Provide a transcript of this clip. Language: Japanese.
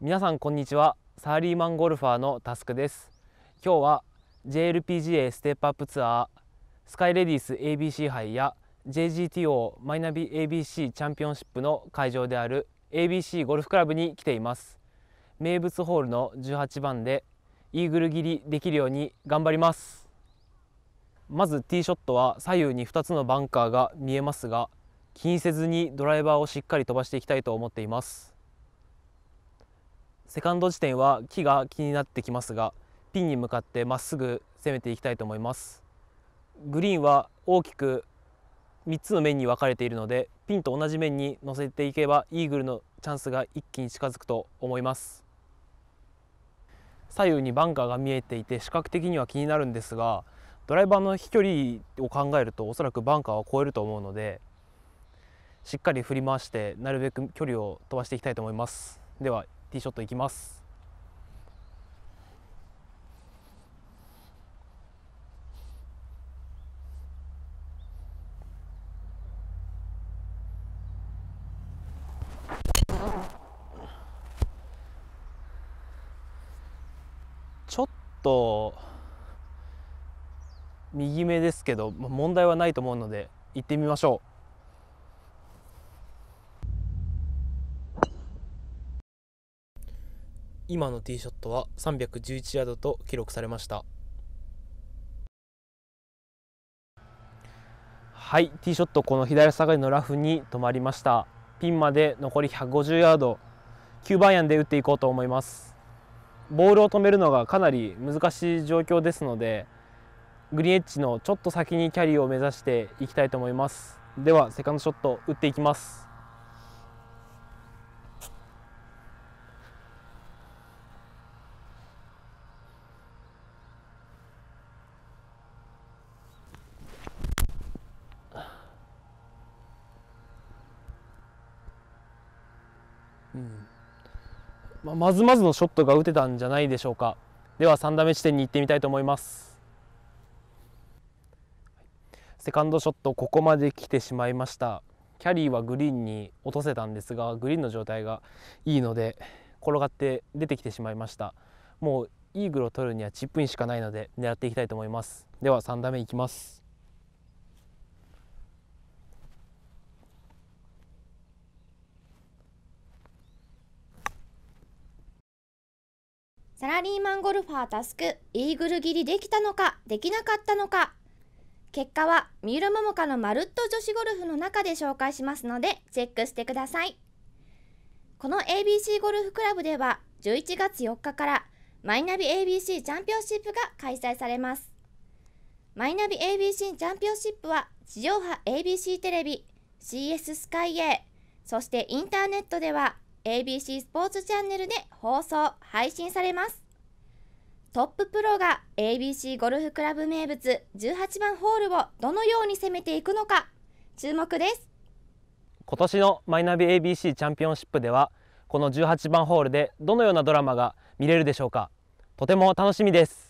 皆さんこんにちはサーリーマンゴルファーのタスクです今日は JLPGA ステップアップツアースカイレディース ABC 杯や JGTO マイナビ ABC チャンピオンシップの会場である ABC ゴルフクラブに来ています名物ホールの18番でイーグル切りできるように頑張りますまずティーショットは左右に2つのバンカーが見えますが気にせずにドライバーをしっかり飛ばしていきたいと思っていますセカンド地点は木が気になってきますがピンに向かってまっすぐ攻めていきたいと思いますグリーンは大きく3つの面に分かれているのでピンと同じ面に乗せていけばイーグルのチャンスが一気に近づくと思います左右にバンカーが見えていて視覚的には気になるんですがドライバーの飛距離を考えるとおそらくバンカーは超えると思うのでしっかり振り回してなるべく距離を飛ばしていきたいと思いますではティーショットいきますちょっと右目ですけど問題はないと思うので行ってみましょう。今のティーショットは311ヤードと記録されましたはいティーショットこの左下がりのラフに止まりましたピンまで残り150ヤード9番アイアンで打っていこうと思いますボールを止めるのがかなり難しい状況ですのでグリーンエッジのちょっと先にキャリーを目指していきたいと思いますではセカンドショット打っていきますうん、まずまずのショットが打てたんじゃないでしょうかでは3打目地点に行ってみたいと思いますセカンドショットここまで来てしまいましたキャリーはグリーンに落とせたんですがグリーンの状態がいいので転がって出てきてしまいましたもうイーグルを取るにはチップインしかないので狙っていきたいと思いますでは3打目いきますサラリーマンゴルファータスクイーグル切りできたのかできなかったのか結果は三浦桃香のまるっと女子ゴルフの中で紹介しますのでチェックしてくださいこの ABC ゴルフクラブでは11月4日からマイナビ ABC チャンピオンシップが開催されますマイナビ ABC チャンピオンシップは地上波 ABC テレビ CS スカイ A そしてインターネットでは ABC スポーツチャンネルで放送、配信されます。トッププロが ABC ゴルフクラブ名物18番ホールをどのように攻めていくのか、注目です。今年のマイナビ ABC チャンピオンシップでは、この18番ホールでどのようなドラマが見れるでしょうか。とても楽しみです。